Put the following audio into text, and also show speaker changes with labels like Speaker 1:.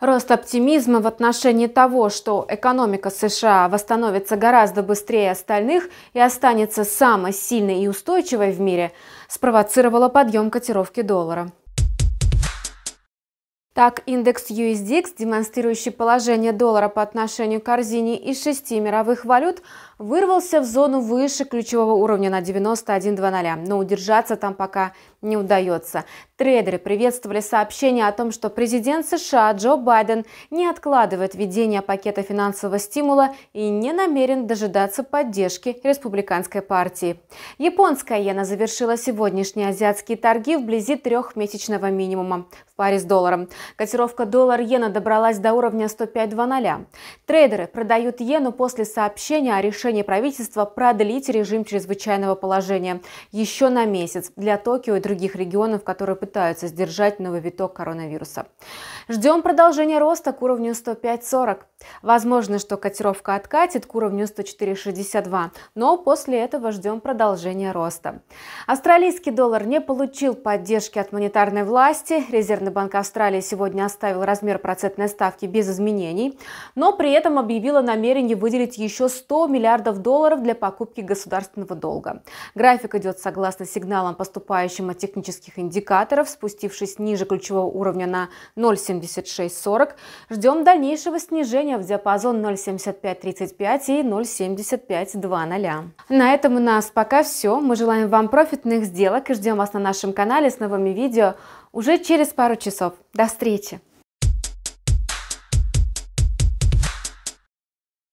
Speaker 1: Рост оптимизма в отношении того, что экономика США восстановится гораздо быстрее остальных и останется самой сильной и устойчивой в мире, спровоцировало подъем котировки доллара. Так, индекс USDX, демонстрирующий положение доллара по отношению к корзине из шести мировых валют, вырвался в зону выше ключевого уровня на 91.00, но удержаться там пока не удается. Трейдеры приветствовали сообщение о том, что президент США Джо Байден не откладывает введение пакета финансового стимула и не намерен дожидаться поддержки республиканской партии. Японская иена завершила сегодняшние азиатские торги вблизи трехмесячного минимума в паре с долларом. Котировка доллар-иена добралась до уровня 105.00. Трейдеры продают иену после сообщения о решении решение правительства продлить режим чрезвычайного положения еще на месяц для Токио и других регионов, которые пытаются сдержать новый виток коронавируса. Ждем продолжения роста к уровню 105.40. Возможно, что котировка откатит к уровню 104.62, но после этого ждем продолжения роста. Австралийский доллар не получил поддержки от монетарной власти. Резервный банк Австралии сегодня оставил размер процентной ставки без изменений, но при этом объявила намерение выделить еще 100 миллиардов миллиардов долларов для покупки государственного долга. График идет согласно сигналам, поступающим от технических индикаторов, спустившись ниже ключевого уровня на 0,7640. Ждем дальнейшего снижения в диапазон 0,7535 и 0,7520. На этом у нас пока все. Мы желаем вам профитных сделок и ждем вас на нашем канале с новыми видео уже через пару часов. До встречи!